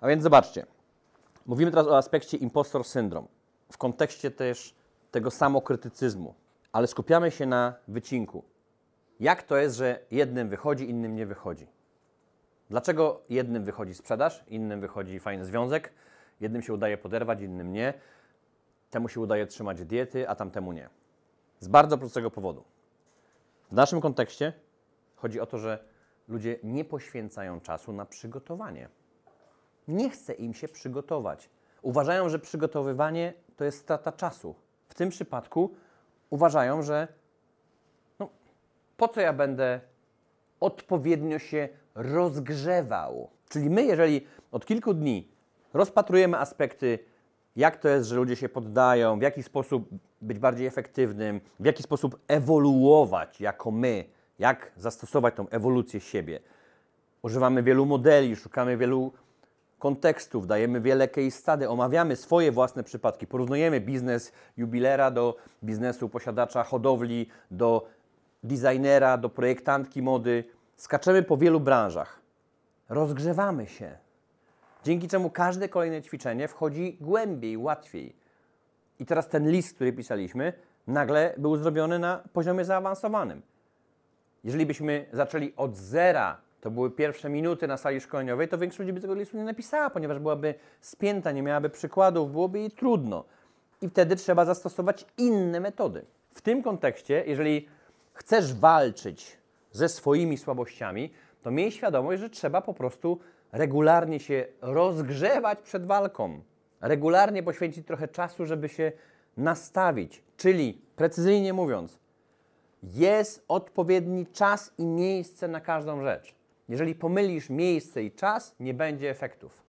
A więc zobaczcie, mówimy teraz o aspekcie impostor syndrom w kontekście też tego samokrytycyzmu, ale skupiamy się na wycinku. Jak to jest, że jednym wychodzi, innym nie wychodzi? Dlaczego jednym wychodzi sprzedaż, innym wychodzi fajny związek, jednym się udaje poderwać, innym nie, temu się udaje trzymać diety, a tamtemu nie? Z bardzo prostego powodu. W naszym kontekście chodzi o to, że ludzie nie poświęcają czasu na przygotowanie. Nie chce im się przygotować. Uważają, że przygotowywanie to jest strata czasu. W tym przypadku uważają, że no, po co ja będę odpowiednio się rozgrzewał? Czyli my, jeżeli od kilku dni rozpatrujemy aspekty, jak to jest, że ludzie się poddają, w jaki sposób być bardziej efektywnym, w jaki sposób ewoluować jako my, jak zastosować tą ewolucję siebie. Używamy wielu modeli, szukamy wielu kontekstów, dajemy wiele case study, omawiamy swoje własne przypadki, porównujemy biznes jubilera do biznesu posiadacza hodowli, do designera, do projektantki mody. Skaczemy po wielu branżach. Rozgrzewamy się. Dzięki czemu każde kolejne ćwiczenie wchodzi głębiej, łatwiej. I teraz ten list, który pisaliśmy, nagle był zrobiony na poziomie zaawansowanym. Jeżeli byśmy zaczęli od zera to były pierwsze minuty na sali szkoleniowej, to większość ludzi by tego listu nie napisała, ponieważ byłaby spięta, nie miałaby przykładów, byłoby jej trudno. I wtedy trzeba zastosować inne metody. W tym kontekście, jeżeli chcesz walczyć ze swoimi słabościami, to miej świadomość, że trzeba po prostu regularnie się rozgrzewać przed walką, regularnie poświęcić trochę czasu, żeby się nastawić. Czyli, precyzyjnie mówiąc, jest odpowiedni czas i miejsce na każdą rzecz. Jeżeli pomylisz miejsce i czas, nie będzie efektów.